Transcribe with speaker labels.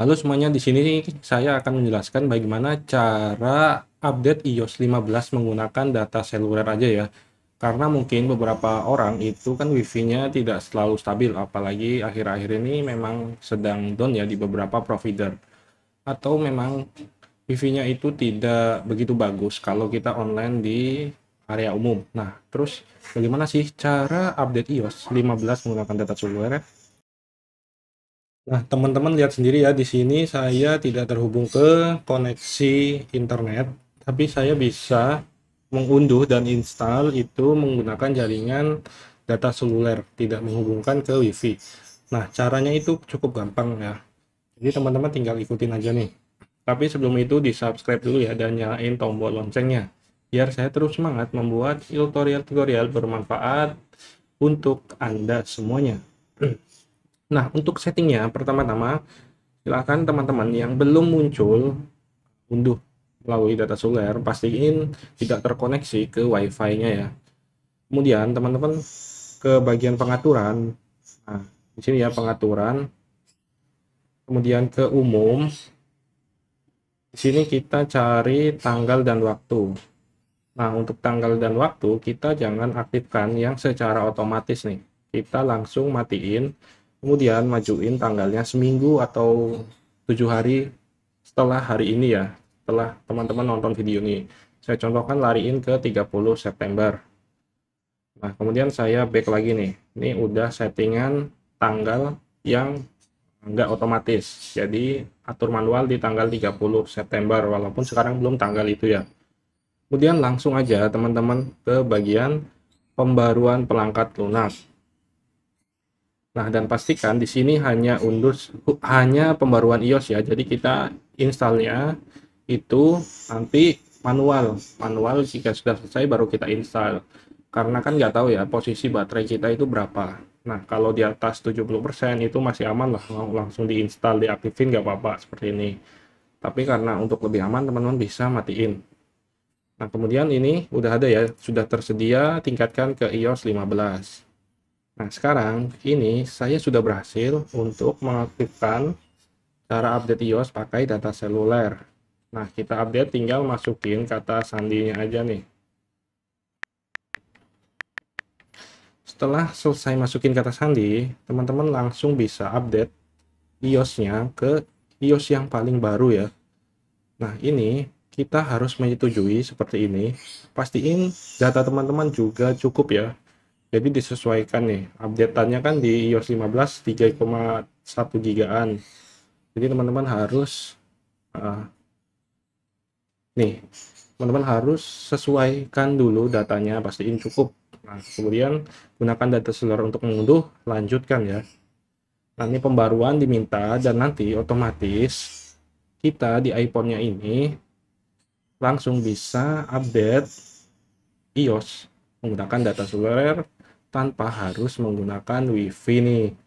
Speaker 1: Halo semuanya, di sini saya akan menjelaskan bagaimana cara update iOS 15 menggunakan data seluler aja ya. Karena mungkin beberapa orang itu kan wifi-nya tidak selalu stabil, apalagi akhir-akhir ini memang sedang down ya di beberapa provider. Atau memang wifi-nya itu tidak begitu bagus kalau kita online di area umum. Nah, terus bagaimana sih cara update iOS 15 menggunakan data seluler? Nah, teman-teman lihat sendiri ya di sini saya tidak terhubung ke koneksi internet, tapi saya bisa mengunduh dan install itu menggunakan jaringan data seluler, tidak menghubungkan ke WiFi. Nah, caranya itu cukup gampang ya. Jadi teman-teman tinggal ikutin aja nih. Tapi sebelum itu di subscribe dulu ya dan nyalain tombol loncengnya. Biar saya terus semangat membuat tutorial-tutorial bermanfaat untuk Anda semuanya. Nah, untuk settingnya, pertama-tama silakan teman-teman yang belum muncul unduh melalui data seluler, pastiin tidak terkoneksi ke WiFi-nya ya. Kemudian teman-teman ke bagian pengaturan. Nah, di sini ya pengaturan. Kemudian ke umum. Di sini kita cari tanggal dan waktu. Nah, untuk tanggal dan waktu kita jangan aktifkan yang secara otomatis nih. Kita langsung matiin kemudian majuin tanggalnya seminggu atau tujuh hari setelah hari ini ya setelah teman-teman nonton video ini saya contohkan lariin ke 30 September nah kemudian saya back lagi nih ini udah settingan tanggal yang nggak otomatis jadi atur manual di tanggal 30 September walaupun sekarang belum tanggal itu ya kemudian langsung aja teman-teman ke bagian pembaruan pelangkat lunas Nah, dan pastikan di sini hanya unduh hanya pembaruan iOS ya. Jadi kita installnya itu nanti manual. Manual jika sudah selesai baru kita install. Karena kan nggak tahu ya posisi baterai kita itu berapa. Nah, kalau di atas 70% itu masih aman lah. Langsung diinstal, diaktifin nggak apa-apa seperti ini. Tapi karena untuk lebih aman teman-teman bisa matiin. Nah, kemudian ini udah ada ya, sudah tersedia tingkatkan ke iOS 15. Nah, sekarang ini saya sudah berhasil untuk mengaktifkan cara update iOS pakai data seluler. Nah, kita update tinggal masukin kata sandinya aja nih. Setelah selesai masukin kata sandi, teman-teman langsung bisa update iOS-nya ke iOS yang paling baru ya. Nah, ini kita harus menyetujui seperti ini. Pastiin data teman-teman juga cukup ya jadi disesuaikan nih updateannya kan di iOS 15 3,1 gigaan jadi teman-teman harus uh, nih teman-teman harus sesuaikan dulu datanya pastiin cukup nah kemudian gunakan data seluler untuk mengunduh lanjutkan ya nah ini pembaruan diminta dan nanti otomatis kita di iPhone-nya ini langsung bisa update iOS menggunakan data seluler tanpa harus menggunakan wifi nih